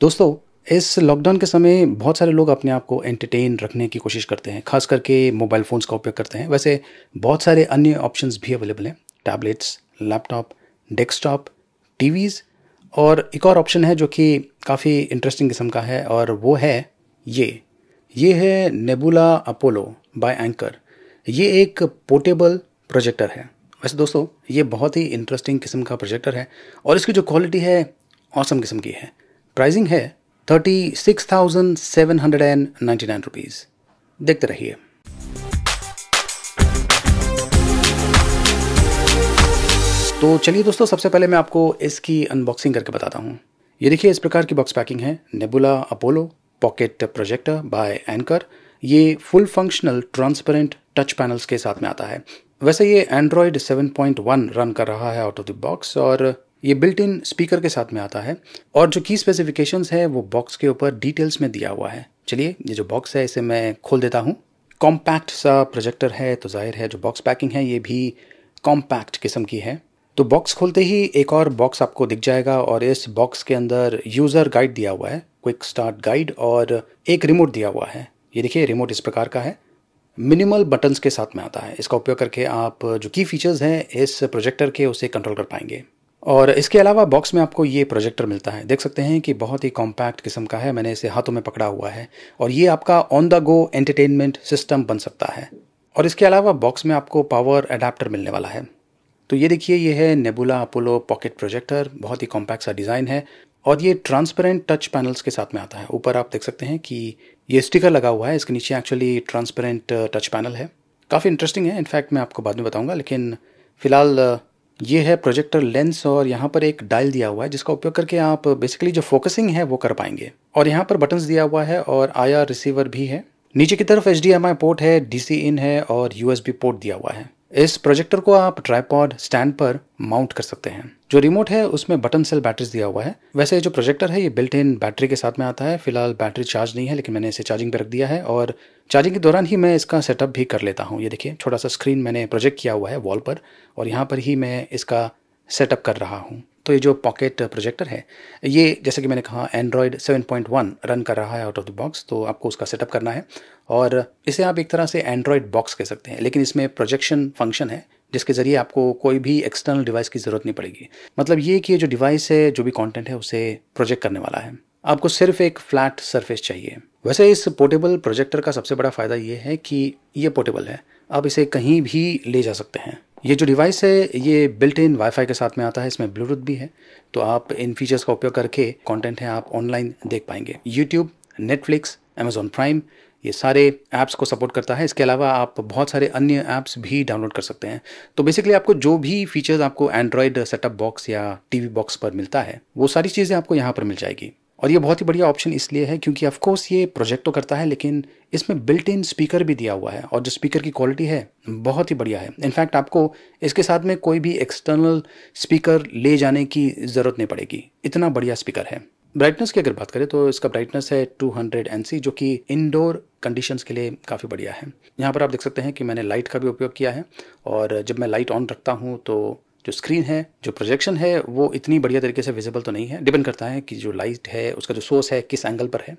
दोस्तों इस लॉकडाउन के समय बहुत सारे लोग अपने आप को एंटरटेन रखने की कोशिश करते हैं खास करके मोबाइल फ़ोन्स का उपयोग करते हैं वैसे बहुत सारे अन्य ऑप्शंस भी अवेलेबल हैं टैबलेट्स लैपटॉप डेस्कटॉप टीवीज़ और एक और ऑप्शन है जो कि काफ़ी इंटरेस्टिंग किस्म का है और वो है ये ये है नेबुला अपोलो बाय एंकर ये एक पोर्टेबल प्रोजेक्टर है वैसे दोस्तों ये बहुत ही इंटरेस्टिंग किस्म का प्रोजेक्टर है और इसकी जो क्वालिटी है औसम किस्म की है प्राइसिंग है thirty six thousand seven hundred and ninety nine rupees देखते रहिए तो चलिए दोस्तों सबसे पहले मैं आपको इसकी अनबॉक्सिंग करके बताता हूँ ये देखिए इस प्रकार की बॉक्स पैकिंग है Nebula Apollo pocket projector by Anker ये full functional transparent touch panels के साथ में आता है वैसे ये एंड्रॉयड 7.1 रन कर रहा है आउट ऑफ द बॉक्स और ये बिल्ट इन स्पीकर के साथ में आता है और जो की स्पेसिफिकेशंस है वो बॉक्स के ऊपर डिटेल्स में दिया हुआ है चलिए ये जो बॉक्स है इसे मैं खोल देता हूँ कॉम्पैक्ट सा प्रोजेक्टर है तो जाहिर है जो बॉक्स पैकिंग है ये भी कॉम्पैक्ट किस्म की है तो बॉक्स खोलते ही एक और बॉक्स आपको दिख जाएगा और इस बॉक्स के अंदर यूज़र गाइड दिया हुआ है क्विक स्टार्ट गाइड और एक रिमोट दिया हुआ है ये देखिए रिमोट इस प्रकार का है मिनिमल बटन्स के साथ में आता है इसका उपयोग करके आप जो की फीचर्स हैं इस प्रोजेक्टर के उसे कंट्रोल कर पाएंगे और इसके अलावा बॉक्स में आपको ये प्रोजेक्टर मिलता है देख सकते हैं कि बहुत ही कॉम्पैक्ट किस्म का है मैंने इसे हाथों में पकड़ा हुआ है और ये आपका on the go entertainment system बन सकता है और इसके अलावा बॉक्स में आपको पावर अडाप्टर मिलने वाला है तो ये देखिए ये है नेबुला अपोलो पॉकेट प्रोजेक्टर बहुत ही कॉम्पैक्ट सा डिज़ाइन है और ये ट्रांसपेरेंट टच पैनल्स के साथ में आता है ऊपर आप देख सकते हैं कि ये स्टिकर लगा हुआ है इसके नीचे एक्चुअली ट्रांसपेरेंट टच पैनल है काफ़ी इंटरेस्टिंग है इनफैक्ट मैं आपको बाद में बताऊँगा लेकिन फ़िलहाल uh, ये है प्रोजेक्टर लेंस और यहाँ पर एक डायल दिया हुआ है जिसका उपयोग करके आप बेसिकली जो फोकसिंग है वो कर पाएंगे और यहाँ पर बटन्स दिया हुआ है और आई रिसीवर भी है नीचे की तरफ एच पोर्ट है डी इन है और यू पोर्ट दिया हुआ है इस प्रोजेक्टर को आप ट्राईपॉड स्टैंड पर माउंट कर सकते हैं जो रिमोट है उसमें बटन सेल बैटरीज दिया हुआ है वैसे जो प्रोजेक्टर है ये बिल्ट इन बैटरी के साथ में आता है फिलहाल बैटरी चार्ज नहीं है लेकिन मैंने इसे चार्जिंग पर रख दिया है और चार्जिंग के दौरान ही मैं इसका सेटअप भी कर लेता हूँ ये देखिए छोटा सा स्क्रीन मैंने प्रोजेक्ट किया हुआ है वॉल पर और यहाँ पर ही मैं इसका सेटअप कर रहा हूँ तो ये जो पॉकेट प्रोजेक्टर है ये जैसे कि मैंने कहा एंड्रॉयड 7.1 रन कर रहा है आउट ऑफ द बॉक्स तो आपको उसका सेटअप करना है और इसे आप एक तरह से एंड्रॉयड बॉक्स कह सकते हैं लेकिन इसमें प्रोजेक्शन फंक्शन है जिसके ज़रिए आपको कोई भी एक्सटर्नल डिवाइस की ज़रूरत नहीं पड़ेगी मतलब ये कि ये जो डिवाइस है जो भी कॉन्टेंट है उसे प्रोजेक्ट करने वाला है आपको सिर्फ एक फ्लैट सरफेस चाहिए वैसे इस पोर्टेबल प्रोजेक्टर का सबसे बड़ा फ़ायदा ये है कि ये पोर्टेबल है आप इसे कहीं भी ले जा सकते हैं ये जो डिवाइस है ये बिल्ट इन वाईफाई के साथ में आता है इसमें ब्लूटूथ भी है तो आप इन फीचर्स का उपयोग करके कंटेंट है आप ऑनलाइन देख पाएंगे यूट्यूब नेटफ्लिक्स अमेजोन प्राइम ये सारे ऐप्स को सपोर्ट करता है इसके अलावा आप बहुत सारे अन्य ऐप्स भी डाउनलोड कर सकते हैं तो बेसिकली आपको जो भी फीचर्स आपको एंड्रॉयड सेटअप बॉक्स या टीवी बॉक्स पर मिलता है वो सारी चीज़ें आपको यहाँ पर मिल जाएगी और ये बहुत ही बढ़िया ऑप्शन इसलिए है क्योंकि ऑफकोर्स ये प्रोजेक्ट तो करता है लेकिन इसमें बिल्ट इन स्पीकर भी दिया हुआ है और जो स्पीकर की क्वालिटी है बहुत ही बढ़िया है इनफैक्ट आपको इसके साथ में कोई भी एक्सटर्नल स्पीकर ले जाने की ज़रूरत नहीं पड़ेगी इतना बढ़िया स्पीकर है ब्राइटनेस की अगर बात करें तो इसका ब्राइटनेस है 200 हंड्रेड जो कि इनडोर कंडीशंस के लिए काफ़ी बढ़िया है यहाँ पर आप देख सकते हैं कि मैंने लाइट का भी उपयोग किया है और जब मैं लाइट ऑन रखता हूँ तो जो स्क्रीन है जो प्रोजेक्शन है वो इतनी बढ़िया तरीके से विजिबल तो नहीं है डिपेंड करता है कि जो लाइट है उसका जो सोर्स है किस एंगल पर है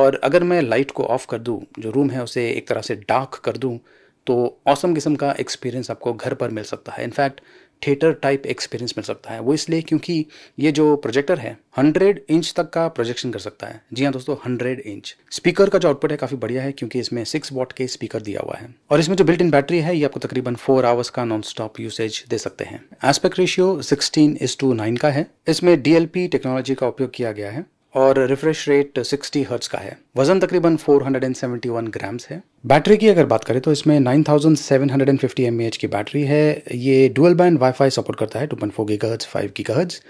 और अगर मैं लाइट को ऑफ कर दूँ जो रूम है उसे एक तरह से डार्क कर दूँ तो औसम किस्म का एक्सपीरियंस आपको घर पर मिल सकता है इनफैक्ट थिएटर टाइप एक्सपीरियंस मिल सकता है वो इसलिए क्योंकि ये जो प्रोजेक्टर है हंड्रेड इंच तक का प्रोजेक्शन कर सकता है जी हाँ दोस्तों हंड्रेड इंच स्पीकर का जो आउटपुट है काफी बढ़िया है क्योंकि इसमें सिक्स वॉट के स्पीकर दिया हुआ है और इसमें जो बिल्ट इन बैटरी है ये आपको तकरीबन फोर आवर्स का नॉन स्टॉप यूसेज दे सकते हैं aspect ratio sixteen is to nine का है इसमें डीएलपी टेक्नोलॉजी का उपयोग किया गया है और रिफ्रेश रेट 60 हर्ट्ज का है वजन तकरीबन 471 ग्राम्स है बैटरी की अगर बात करें तो इसमें 9750 थाउजेंड की बैटरी है ये डुअल बैंड वाईफाई सपोर्ट करता है 2.4 गीगाहर्ट्ज 5 गीगाहर्ट्ज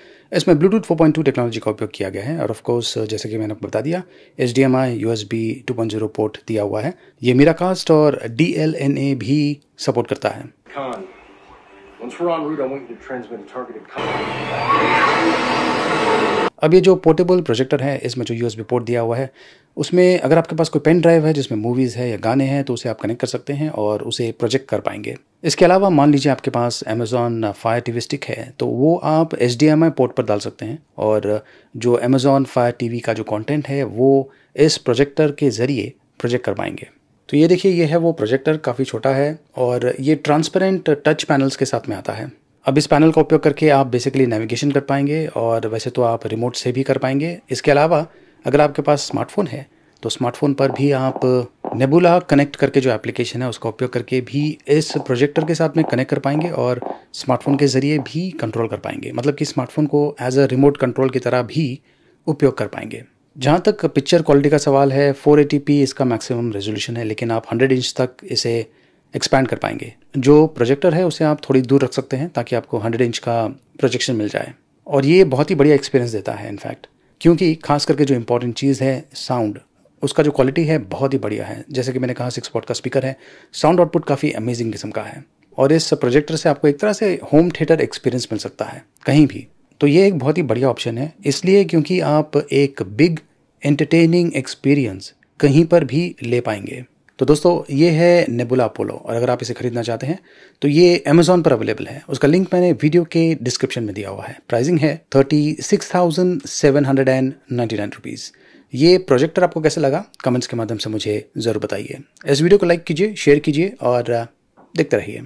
इसमें ब्लूटूथ 4.2 टेक्नोलॉजी का उपयोग किया गया है और ऑफकोर्स जैसे कि मैंने बता दिया H D M I U S B two point zero port दिया हुआ है ये मीरा कास्ट और डी एल एन ए भी सपोर्ट करता है Once we're on route, I want you to transmit a targeted contact. अब ये जो पोर्टेबल प्रोजेक्टर है इसमें जो यू एस पोर्ट दिया हुआ है उसमें अगर आपके पास कोई पेन ड्राइव है जिसमें मूवीज़ है या गाने हैं तो उसे आप कनेक्ट कर सकते हैं और उसे प्रोजेक्ट कर पाएंगे इसके अलावा मान लीजिए आपके पास अमेज़ॉन फायर टी स्टिक है तो वो आप एच पोर्ट पर डाल सकते हैं और जो अमेज़ॉन फायर टी का जो कॉन्टेंट है वो इस प्रोजेक्टर के ज़रिए प्रोजेक्ट कर पाएंगे तो ये देखिए ये है वो प्रोजेक्टर काफ़ी छोटा है और ये ट्रांसपेरेंट टच पैनल्स के साथ में आता है अब इस पैनल का उपयोग करके आप बेसिकली नेविगेशन कर पाएंगे और वैसे तो आप रिमोट से भी कर पाएंगे इसके अलावा अगर आपके पास स्मार्टफोन है तो स्मार्टफोन पर भी आप नेबुला uh, कनेक्ट करके जो एप्लीकेशन है उसका उपयोग करके भी इस प्रोजेक्टर के साथ में कनेक्ट कर पाएंगे और स्मार्टफोन के ज़रिए भी कंट्रोल कर पाएंगे मतलब कि स्मार्टफोन को एज अ रिमोट कंट्रोल की तरह भी उपयोग कर पाएंगे जहाँ तक पिक्चर क्वालिटी का सवाल है फोर इसका मैक्सिमम रेजोल्यूशन है लेकिन आप हंड्रेड इंच तक इसे एक्सपैंड कर पाएंगे जो प्रोजेक्टर है उसे आप थोड़ी दूर रख सकते हैं ताकि आपको हंड्रेड इंच का प्रोजेक्शन मिल जाए और ये बहुत ही बढ़िया एक्सपीरियंस देता है इनफैक्ट क्योंकि खास करके जो इंपॉर्टेंट चीज़ है साउंड उसका जो क्वालिटी है बहुत ही बढ़िया है जैसे कि मैंने कहा सिक्स पॉट का स्पीकर है साउंड आउटपुट काफ़ी अमेजिंग किस्म का है और इस प्रोजेक्टर से आपको एक तरह से होम थिएटर एक्सपीरियंस मिल सकता है कहीं भी तो ये एक बहुत ही बढ़िया ऑप्शन है इसलिए क्योंकि आप एक बिग एंटरटेनिंग एक्सपीरियंस कहीं पर भी ले पाएंगे तो दोस्तों ये है नेबुला अपोलो और अगर आप इसे खरीदना चाहते हैं तो ये अमेजोन पर अवेलेबल है उसका लिंक मैंने वीडियो के डिस्क्रिप्शन में दिया हुआ है प्राइसिंग है thirty six thousand seven hundred and ninety nine rupees ये प्रोजेक्टर आपको कैसे लगा कमेंट्स के माध्यम से मुझे ज़रूर बताइए इस वीडियो को लाइक कीजिए शेयर कीजिए और देखते रहिए